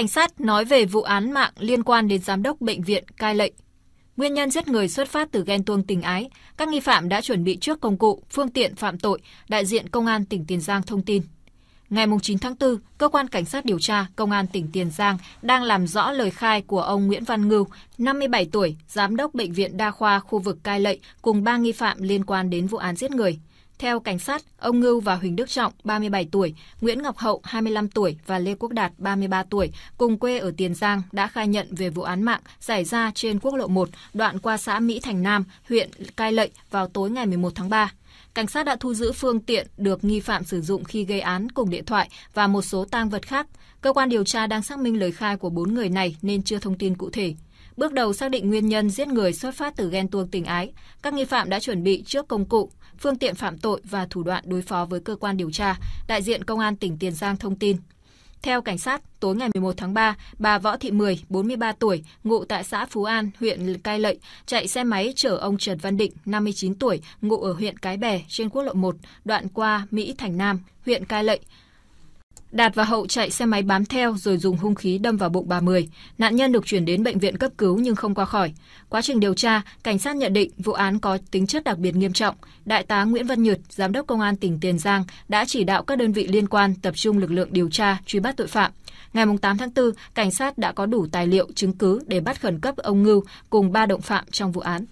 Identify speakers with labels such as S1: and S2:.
S1: Cảnh sát nói về vụ án mạng liên quan đến giám đốc bệnh viện cai lệnh. Nguyên nhân giết người xuất phát từ ghen tuông tình ái. Các nghi phạm đã chuẩn bị trước công cụ, phương tiện phạm tội, đại diện Công an tỉnh Tiền Giang thông tin. Ngày 9 tháng 4, Cơ quan Cảnh sát điều tra Công an tỉnh Tiền Giang đang làm rõ lời khai của ông Nguyễn Văn Ngưu, 57 tuổi, Giám đốc Bệnh viện Đa khoa khu vực Cai lệ, cùng ba nghi phạm liên quan đến vụ án giết người. Theo cảnh sát, ông Ngưu và Huỳnh Đức Trọng, 37 tuổi, Nguyễn Ngọc Hậu, 25 tuổi và Lê Quốc Đạt, 33 tuổi, cùng quê ở Tiền Giang đã khai nhận về vụ án mạng xảy ra trên quốc lộ 1, đoạn qua xã Mỹ Thành Nam, huyện Cai Lậy vào tối ngày 11 tháng 3. Cảnh sát đã thu giữ phương tiện được nghi phạm sử dụng khi gây án cùng điện thoại và một số tang vật khác. Cơ quan điều tra đang xác minh lời khai của bốn người này nên chưa thông tin cụ thể. Bước đầu xác định nguyên nhân giết người xuất phát từ ghen tuông tình ái. Các nghi phạm đã chuẩn bị trước công cụ, phương tiện phạm tội và thủ đoạn đối phó với cơ quan điều tra, đại diện Công an tỉnh Tiền Giang thông tin. Theo cảnh sát, tối ngày 11 tháng 3, bà Võ Thị Mười, 43 tuổi, ngụ tại xã Phú An, huyện Cai Lậy, chạy xe máy chở ông Trần Văn Định, 59 tuổi, ngụ ở huyện Cái Bè trên quốc lộ 1, đoạn qua Mỹ Thành Nam, huyện Cai Lậy. Đạt và Hậu chạy xe máy bám theo rồi dùng hung khí đâm vào bụng bà Mười. Nạn nhân được chuyển đến bệnh viện cấp cứu nhưng không qua khỏi. Quá trình điều tra, cảnh sát nhận định vụ án có tính chất đặc biệt nghiêm trọng. Đại tá Nguyễn Văn Nhược, Giám đốc Công an tỉnh Tiền Giang đã chỉ đạo các đơn vị liên quan tập trung lực lượng điều tra, truy bắt tội phạm. Ngày 8 tháng 4, cảnh sát đã có đủ tài liệu, chứng cứ để bắt khẩn cấp ông Ngưu cùng ba động phạm trong vụ án.